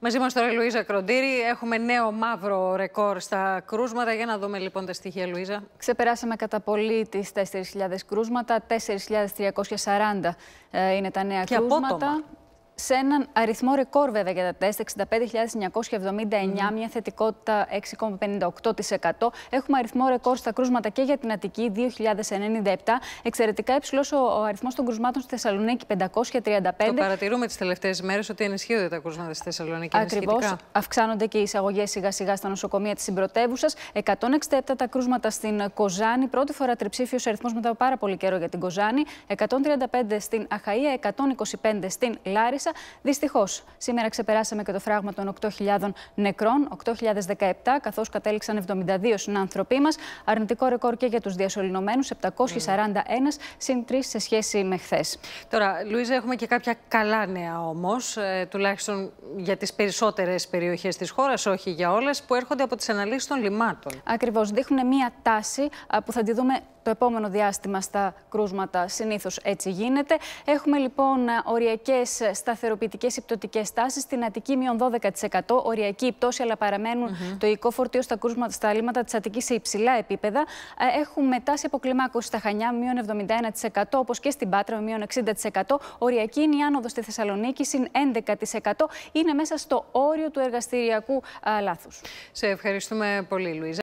Μαζί μας τώρα η Λουίζα Κροντήρη. Έχουμε νέο μαύρο ρεκόρ στα κρούσματα. Για να δούμε λοιπόν τα στοιχεία, Λουίζα. Ξεπεράσαμε κατά πολύ τις 4.000 κρούσματα. 4.340 ε, είναι τα νέα και κρούσματα. Απότομα σε έναν αριθμό ρεκόρ βέβαια για τα τεστ, 65.979, μια θετικότητα 6,58%. Έχουμε αριθμό ρεκόρ στα κρούσματα και για την Αττική, 2.097. Εξαιρετικά υψηλός ο, αριθμός των κρουσμάτων στη Θεσσαλονίκη, 535. Το παρατηρούμε τις τελευταίες μέρες ότι ενισχύονται τα κρούσματα στη Θεσσαλονίκη. Ακριβώς. Αυξάνονται και οι εισαγωγές σιγά-σιγά στα νοσοκομεία της συμπρωτεύουσα. 167 τα κρούσματα στην Κοζάνη. Πρώτη φορά τριψήφιος αριθμός μετά πάρα πολύ καιρό για την Κοζάνη. 135 στην Αχαία, 125 στην Λάρη. Δυστυχώς, Δυστυχώς, σήμερα ξεπεράσαμε και το φράγμα των 8.000 νεκρών, 8.017, καθώς κατέληξαν 72 συνάνθρωποι μας. Αρνητικό ρεκόρ και για τους διασωληνωμένους, 741 συν 3 σε σχέση με χθες. Τώρα, Λουίζα, έχουμε και κάποια καλά νέα όμως, ε, τουλάχιστον για τις περισσότερες περιοχές της χώρας, όχι για όλες, που έρχονται από τις αναλύσεις των λιμάτων. Ακριβώς. Δείχνουν μία τάση που θα τη δούμε το επόμενο διάστημα στα κρούσματα. Συνήθως έτσι γίνεται. Έχουμε λοιπόν οριακές σταθεροποιητικές υπτωτικές τάσεις. Στην Αττική μείον 12%. Οριακή πτώση, αλλά το υλικό φορτίο στα κρούσματα στα αλήματα, της Αττικής σε υψηλά επίπεδα. Ε, έχουμε τάση αποκλιμάκωση στα Χανιά μείον 71%, όπως και στην Πάτρα μείον 60%. Οριακή είναι η άνοδος στη Θεσσαλονίκη συν 11%. Είναι μέσα στο όριο του εργαστηριακού λάθους. Σε ευχαριστούμε πολύ, Λουίζα.